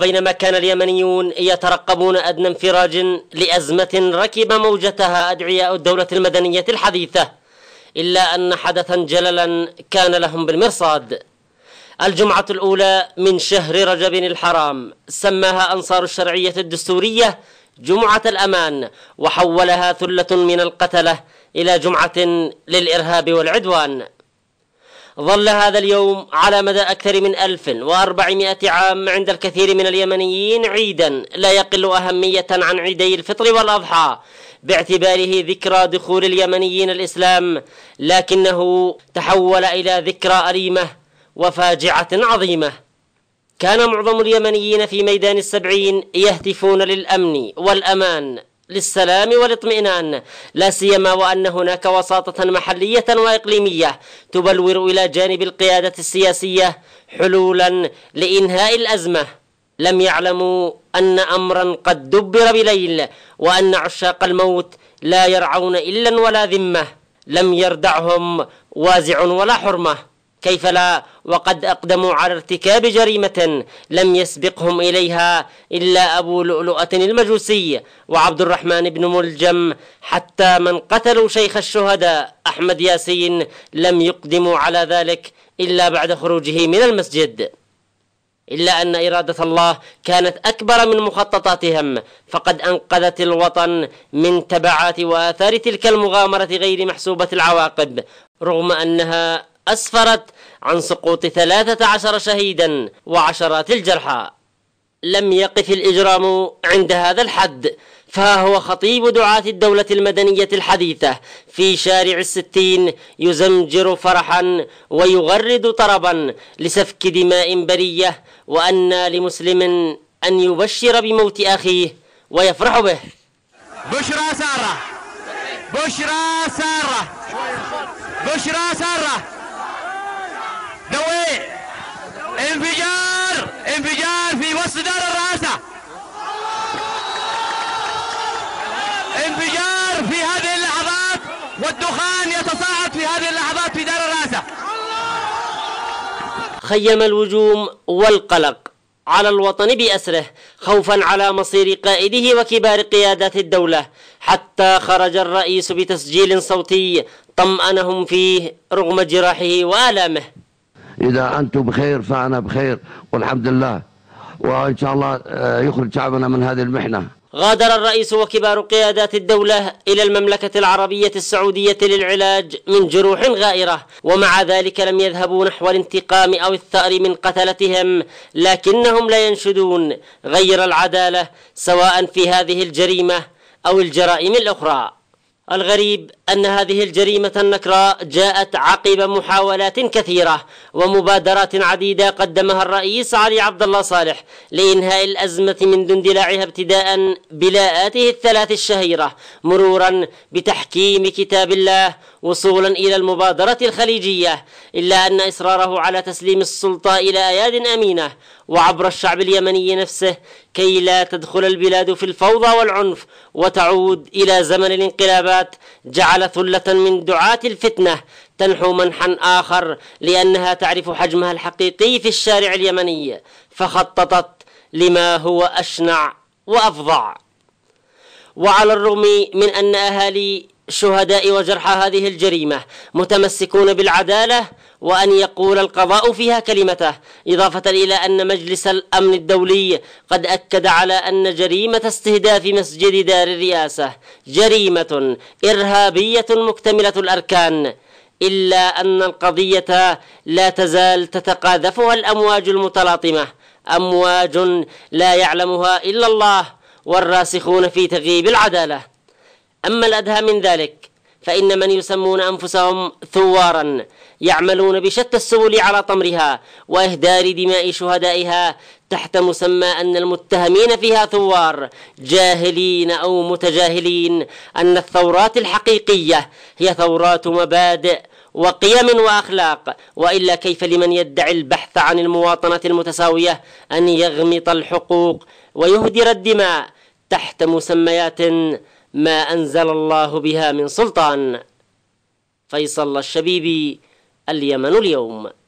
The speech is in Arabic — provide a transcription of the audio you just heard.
بينما كان اليمنيون يترقبون أدنى انفراج لأزمة ركب موجتها أدعياء الدولة المدنية الحديثة إلا أن حدثا جللا كان لهم بالمرصاد الجمعة الأولى من شهر رجب الحرام سماها أنصار الشرعية الدستورية جمعة الأمان وحولها ثلة من القتلة إلى جمعة للإرهاب والعدوان ظل هذا اليوم على مدى أكثر من 1400 عام عند الكثير من اليمنيين عيدا لا يقل أهمية عن عيدي الفطر والأضحى باعتباره ذكرى دخول اليمنيين الإسلام لكنه تحول إلى ذكرى أليمة وفاجعة عظيمة كان معظم اليمنيين في ميدان السبعين يهتفون للأمن والأمان للسلام والاطمئنان لا سيما وأن هناك وساطة محلية وإقليمية تبلور إلى جانب القيادة السياسية حلولا لإنهاء الأزمة لم يعلموا أن أمرا قد دبر بليل وأن عشاق الموت لا يرعون إلا ولا ذمة لم يردعهم وازع ولا حرمه كيف لا وقد أقدموا على ارتكاب جريمة لم يسبقهم إليها إلا أبو لؤلؤة المجوسي وعبد الرحمن بن ملجم حتى من قتلوا شيخ الشهداء أحمد ياسين لم يقدموا على ذلك إلا بعد خروجه من المسجد إلا أن إرادة الله كانت أكبر من مخططاتهم فقد أنقذت الوطن من تبعات وآثار تلك المغامرة غير محسوبة العواقب رغم أنها أسفرت عن سقوط 13 شهيدا وعشرات الجرحى لم يقف الإجرام عند هذا الحد فها هو خطيب دعاة الدولة المدنية الحديثة في شارع الستين يزمجر فرحا ويغرد طربا لسفك دماء برية وأن لمسلم أن يبشر بموت أخيه ويفرح به بشرى سارة بشرى سارة بشرى سارة اصدار الرئاسة انفجار في هذه اللحظات والدخان يتصاعد في هذه اللحظات في دار الرئاسة خيم الوجوم والقلق على الوطن بأسره خوفا على مصير قائده وكبار قيادات الدولة حتى خرج الرئيس بتسجيل صوتي طمأنهم فيه رغم جراحه وآلامه إذا أنتم بخير فأنا بخير والحمد لله وإن شاء الله آه، يخرج شعبنا من هذه المحنة غادر الرئيس وكبار قيادات الدولة إلى المملكة العربية السعودية للعلاج من جروح غائرة ومع ذلك لم يذهبوا نحو الانتقام أو الثأر من قتلتهم لكنهم لا ينشدون غير العدالة سواء في هذه الجريمة أو الجرائم الأخرى الغريب أن هذه الجريمة النكراء جاءت عقب محاولات كثيرة ومبادرات عديدة قدمها الرئيس علي عبد الله صالح لإنهاء الأزمة من اندلاعها ابتداء بلاءاته الثلاث الشهيرة مرورا بتحكيم كتاب الله وصولا إلى المبادرة الخليجية إلا أن إصراره على تسليم السلطة إلى أياد أمينة وعبر الشعب اليمني نفسه كي لا تدخل البلاد في الفوضى والعنف وتعود إلى زمن الانقلابات جعل قال ثلة من دعاة الفتنة تنحو منحا آخر لأنها تعرف حجمها الحقيقي في الشارع اليمني فخططت لما هو أشنع وأفظع وعلى الرغم من أن أهالي شهداء وجرحى هذه الجريمة متمسكون بالعدالة وأن يقول القضاء فيها كلمته إضافة إلى أن مجلس الأمن الدولي قد أكد على أن جريمة استهداف مسجد دار الرئاسة جريمة إرهابية مكتملة الأركان إلا أن القضية لا تزال تتقاذفها الأمواج المتلاطمة أمواج لا يعلمها إلا الله والراسخون في تغييب العدالة أما الأدهى من ذلك فإن من يسمون أنفسهم ثوارا يعملون بشتى السبل على طمرها وإهدار دماء شهدائها تحت مسمى أن المتهمين فيها ثوار جاهلين أو متجاهلين أن الثورات الحقيقية هي ثورات مبادئ وقيم واخلاق والا كيف لمن يدعي البحث عن المواطنه المتساويه ان يغمط الحقوق ويهدر الدماء تحت مسميات ما أنزل الله بها من سلطان فيصل الشبيبي اليمن اليوم